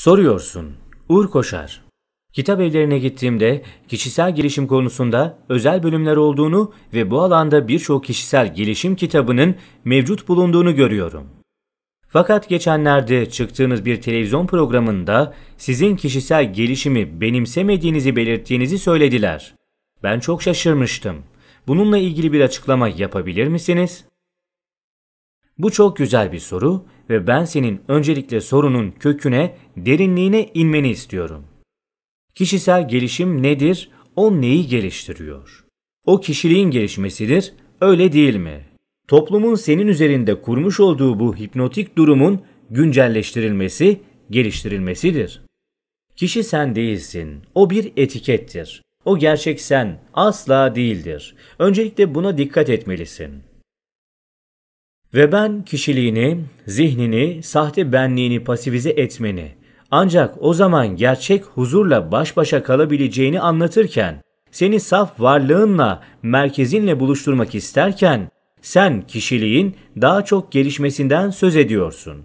Soruyorsun. ur Koşar. Kitap evlerine gittiğimde kişisel gelişim konusunda özel bölümler olduğunu ve bu alanda birçok kişisel gelişim kitabının mevcut bulunduğunu görüyorum. Fakat geçenlerde çıktığınız bir televizyon programında sizin kişisel gelişimi benimsemediğinizi belirttiğinizi söylediler. Ben çok şaşırmıştım. Bununla ilgili bir açıklama yapabilir misiniz? Bu çok güzel bir soru ve ben senin öncelikle sorunun köküne, derinliğine inmeni istiyorum. Kişisel gelişim nedir? O neyi geliştiriyor? O kişiliğin gelişmesidir, öyle değil mi? Toplumun senin üzerinde kurmuş olduğu bu hipnotik durumun güncelleştirilmesi, geliştirilmesidir. Kişi sen değilsin. O bir etikettir. O gerçek sen asla değildir. Öncelikle buna dikkat etmelisin.'' Ve ben kişiliğini, zihnini, sahte benliğini pasifize etmeni, ancak o zaman gerçek huzurla baş başa kalabileceğini anlatırken, seni saf varlığınla, merkezinle buluşturmak isterken, sen kişiliğin daha çok gelişmesinden söz ediyorsun.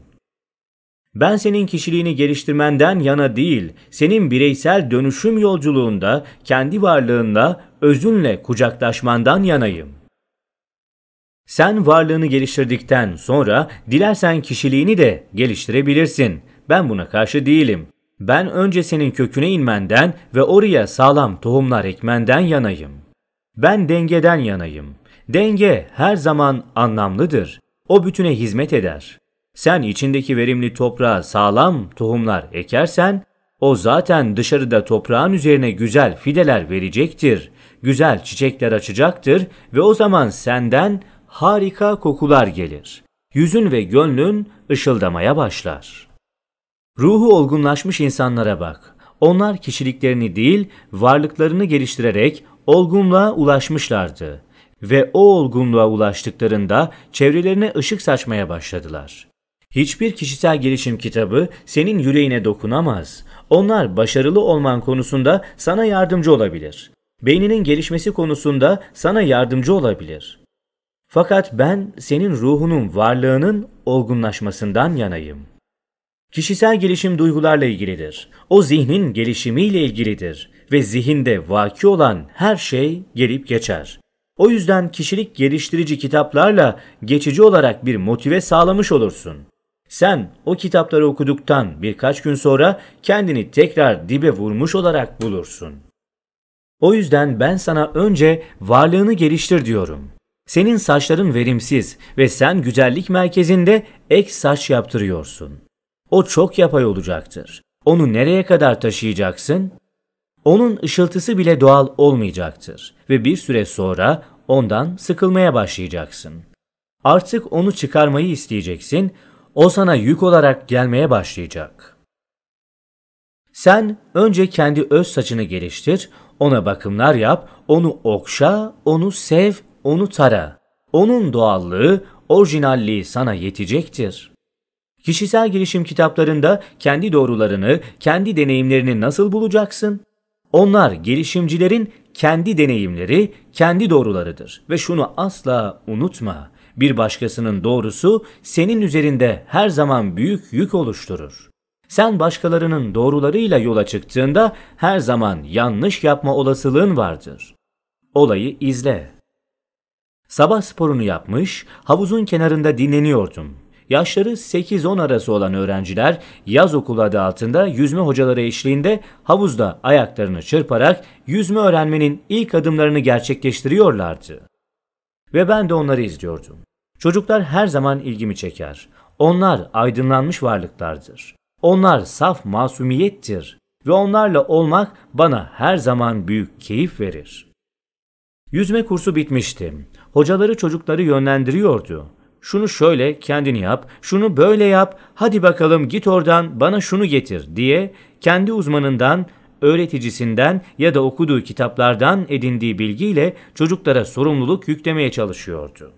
Ben senin kişiliğini geliştirmenden yana değil, senin bireysel dönüşüm yolculuğunda kendi varlığında özünle kucaklaşmandan yanayım.'' Sen varlığını geliştirdikten sonra dilersen kişiliğini de geliştirebilirsin. Ben buna karşı değilim. Ben önce senin köküne inmenden ve oraya sağlam tohumlar ekmenden yanayım. Ben dengeden yanayım. Denge her zaman anlamlıdır. O bütüne hizmet eder. Sen içindeki verimli toprağa sağlam tohumlar ekersen o zaten dışarıda toprağın üzerine güzel fideler verecektir. Güzel çiçekler açacaktır ve o zaman senden harika kokular gelir. Yüzün ve gönlün ışıldamaya başlar. Ruhu olgunlaşmış insanlara bak. Onlar kişiliklerini değil, varlıklarını geliştirerek olgunluğa ulaşmışlardı ve o olgunluğa ulaştıklarında çevrelerine ışık saçmaya başladılar. Hiçbir kişisel gelişim kitabı senin yüreğine dokunamaz. Onlar başarılı olman konusunda sana yardımcı olabilir. Beyninin gelişmesi konusunda sana yardımcı olabilir. Fakat ben senin ruhunun varlığının olgunlaşmasından yanayım. Kişisel gelişim duygularla ilgilidir. O zihnin gelişimiyle ilgilidir ve zihinde vaki olan her şey gelip geçer. O yüzden kişilik geliştirici kitaplarla geçici olarak bir motive sağlamış olursun. Sen o kitapları okuduktan birkaç gün sonra kendini tekrar dibe vurmuş olarak bulursun. O yüzden ben sana önce varlığını geliştir diyorum. Senin saçların verimsiz ve sen güzellik merkezinde ek saç yaptırıyorsun. O çok yapay olacaktır. Onu nereye kadar taşıyacaksın? Onun ışıltısı bile doğal olmayacaktır ve bir süre sonra ondan sıkılmaya başlayacaksın. Artık onu çıkarmayı isteyeceksin, o sana yük olarak gelmeye başlayacak. Sen önce kendi öz saçını geliştir, ona bakımlar yap, onu okşa, onu sev onu tara. Onun doğallığı, orijinalliği sana yetecektir. Kişisel gelişim kitaplarında kendi doğrularını, kendi deneyimlerini nasıl bulacaksın? Onlar gelişimcilerin kendi deneyimleri, kendi doğrularıdır ve şunu asla unutma. Bir başkasının doğrusu senin üzerinde her zaman büyük yük oluşturur. Sen başkalarının doğrularıyla yola çıktığında her zaman yanlış yapma olasılığın vardır. Olayı izle. Sabah sporunu yapmış, havuzun kenarında dinleniyordum. Yaşları 8-10 arası olan öğrenciler yaz okulu adı altında yüzme hocaları eşliğinde havuzda ayaklarını çırparak yüzme öğrenmenin ilk adımlarını gerçekleştiriyorlardı. Ve ben de onları izliyordum. Çocuklar her zaman ilgimi çeker. Onlar aydınlanmış varlıklardır. Onlar saf masumiyettir ve onlarla olmak bana her zaman büyük keyif verir. Yüzme kursu bitmişti. Hocaları çocukları yönlendiriyordu. Şunu şöyle kendini yap, şunu böyle yap, hadi bakalım git oradan bana şunu getir diye kendi uzmanından, öğreticisinden ya da okuduğu kitaplardan edindiği bilgiyle çocuklara sorumluluk yüklemeye çalışıyordu.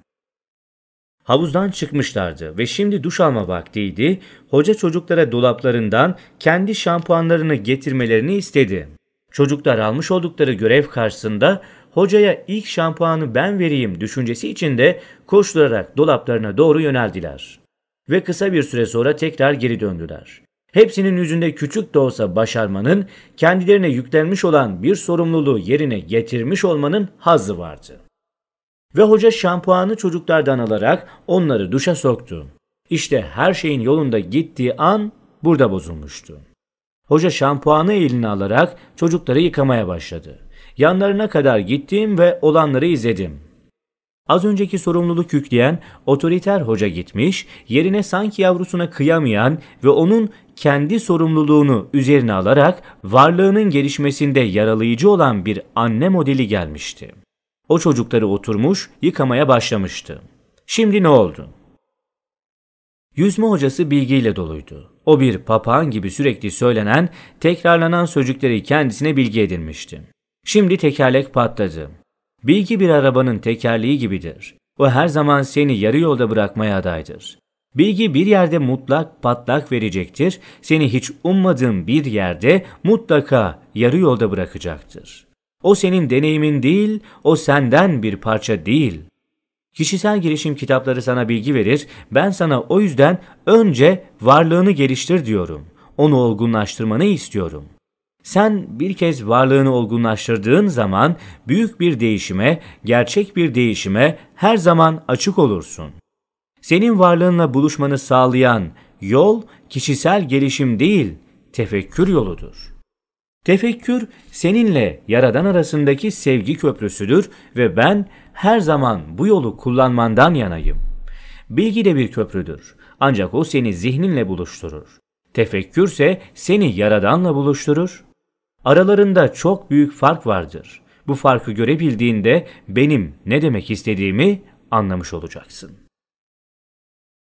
Havuzdan çıkmışlardı ve şimdi duş alma vaktiydi. Hoca çocuklara dolaplarından kendi şampuanlarını getirmelerini istedi. Çocuklar almış oldukları görev karşısında hocaya ilk şampuanı ben vereyim düşüncesi içinde koşturarak dolaplarına doğru yöneldiler. Ve kısa bir süre sonra tekrar geri döndüler. Hepsinin yüzünde küçük de olsa başarmanın, kendilerine yüklenmiş olan bir sorumluluğu yerine getirmiş olmanın hazzı vardı. Ve hoca şampuanı çocuklardan alarak onları duşa soktu. İşte her şeyin yolunda gittiği an burada bozulmuştu. Hoca şampuanı eline alarak çocukları yıkamaya başladı. Yanlarına kadar gittim ve olanları izledim. Az önceki sorumluluk yükleyen otoriter hoca gitmiş, yerine sanki yavrusuna kıyamayan ve onun kendi sorumluluğunu üzerine alarak varlığının gelişmesinde yaralayıcı olan bir anne modeli gelmişti. O çocukları oturmuş, yıkamaya başlamıştı. Şimdi ne oldu? Yüzme hocası bilgiyle doluydu. O bir papağan gibi sürekli söylenen, tekrarlanan sözcükleri kendisine bilgi edinmişti. Şimdi tekerlek patladı. Bilgi bir arabanın tekerleği gibidir. O her zaman seni yarı yolda bırakmaya adaydır. Bilgi bir yerde mutlak patlak verecektir, seni hiç ummadığın bir yerde mutlaka yarı yolda bırakacaktır. O senin deneyimin değil, o senden bir parça değil. Kişisel gelişim kitapları sana bilgi verir, ben sana o yüzden önce varlığını geliştir diyorum. Onu olgunlaştırmanı istiyorum.'' Sen bir kez varlığını olgunlaştırdığın zaman büyük bir değişime, gerçek bir değişime her zaman açık olursun. Senin varlığınla buluşmanı sağlayan yol kişisel gelişim değil, tefekkür yoludur. Tefekkür seninle Yaradan arasındaki sevgi köprüsüdür ve ben her zaman bu yolu kullanmandan yanayım. Bilgi de bir köprüdür ancak o seni zihninle buluşturur. Tefekkürse seni Yaradan'la buluşturur Aralarında çok büyük fark vardır. Bu farkı görebildiğinde benim ne demek istediğimi anlamış olacaksın.''